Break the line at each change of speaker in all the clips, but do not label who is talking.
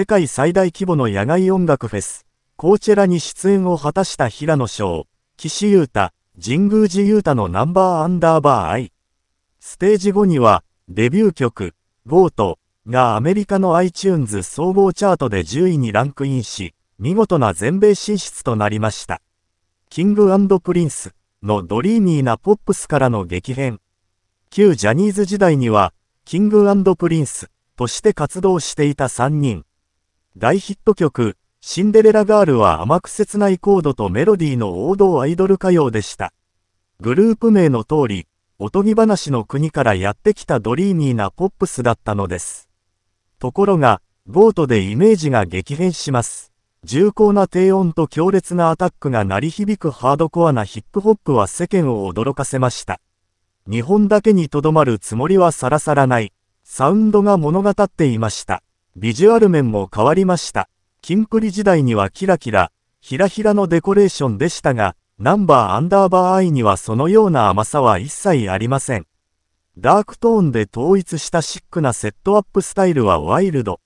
世界最大規模の野外音楽フェス、コーチェラに出演を果たした平野翔、岸優太、神宮寺優太のナンバーアンダーバーアイ。ステージ後には、デビュー曲、ゴートがアメリカの iTunes 総合チャートで10位にランクインし、見事な全米進出となりました。キングプリンスのドリーミーなポップスからの激変。旧ジャニーズ時代には、キングプリンスとして活動していた3人。大ヒット曲、シンデレラガールは甘く切ないコードとメロディーの王道アイドル歌謡でした。グループ名の通り、おとぎ話の国からやってきたドリーミーなポップスだったのです。ところが、ボートでイメージが激変します。重厚な低音と強烈なアタックが鳴り響くハードコアなヒップホップは世間を驚かせました。日本だけにとどまるつもりはさらさらない、サウンドが物語っていました。ビジュアル面も変わりました。キンプリ時代にはキラキラ、ひらひらのデコレーションでしたが、ナンバーアンダーバーアイにはそのような甘さは一切ありません。ダークトーンで統一したシックなセットアップスタイルはワイルド。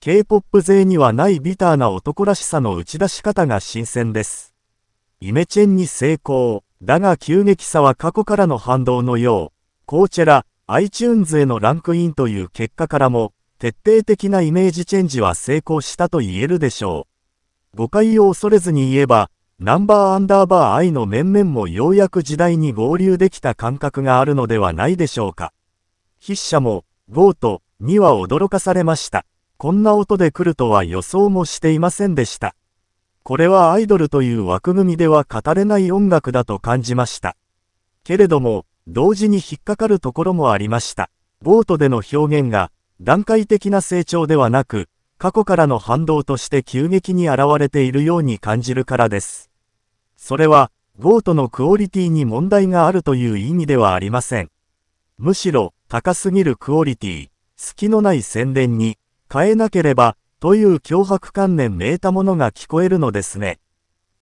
K-POP 勢にはないビターな男らしさの打ち出し方が新鮮です。イメチェンに成功。だが急激さは過去からの反動のよう。コーチェラ、iTunes へのランクインという結果からも、徹底的なイメージチェンジは成功したと言えるでしょう。誤解を恐れずに言えば、ナンバーアンダーバーイの面々もようやく時代に合流できた感覚があるのではないでしょうか。筆者も、ゴートには驚かされました。こんな音で来るとは予想もしていませんでした。これはアイドルという枠組みでは語れない音楽だと感じました。けれども、同時に引っかかるところもありました。ボートでの表現が、段階的な成長ではなく、過去からの反動として急激に現れているように感じるからです。それは、ゴートのクオリティに問題があるという意味ではありません。むしろ、高すぎるクオリティ、隙のない宣伝に、変えなければ、という脅迫観念めいたものが聞こえるのですね。